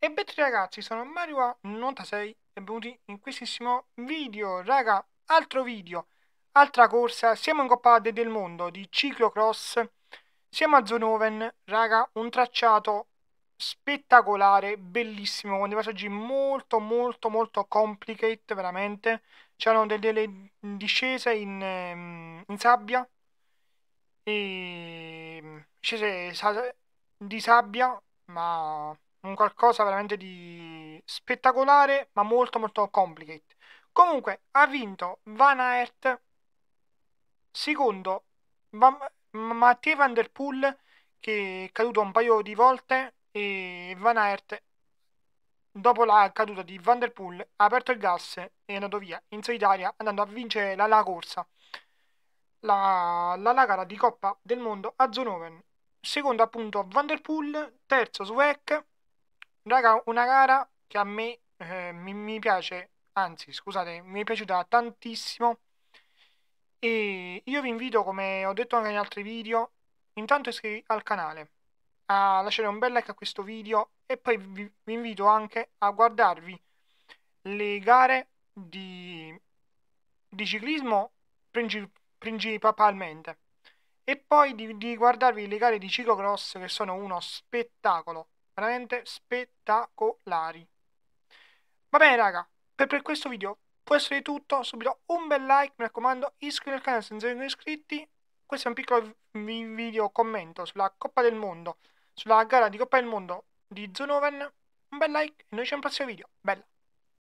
E bene ragazzi, sono Mario96 e benvenuti in questissimo video. Raga, altro video, altra corsa, siamo in Coppa del Mondo di ciclocross, siamo a Zonoven, raga, un tracciato spettacolare, bellissimo, con dei passaggi molto molto molto complicate, veramente. C'erano delle, discese in, ehm, in sabbia, e... Ehm, discese di sabbia, ma un qualcosa veramente di spettacolare, ma molto molto complicated. Comunque ha vinto Van Aert, secondo Matteo Van Der Poel, che è caduto un paio di volte, e Van Aert, dopo la caduta di Van Der Poel, ha aperto il gas e è andato via in solitaria, andando a vincere la, la corsa. La, la, la, gara di Coppa del Mondo a Zonoven. Secondo appunto Van Der Poel, terzo Swag, Raga, una gara che a me eh, mi, mi, piace, anzi scusate, mi è piaciuta tantissimo e io vi invito, come ho detto anche in altri video, intanto iscrivetevi al canale, a lasciare un bel like a questo video e poi vi, vi invito anche a guardarvi le gare di, di ciclismo princip principalmente e poi di, di guardarvi le gare di ciclocross che sono uno spettacolo veramente spettacolari. Va bene raga, per, per questo video può essere tutto, subito un bel like, mi raccomando, iscrivetevi al canale se non siete iscritti, questo è un piccolo video commento sulla Coppa del Mondo, sulla gara di Coppa del Mondo di Zonoven, un bel like e noi ci vediamo al prossimo video, bella!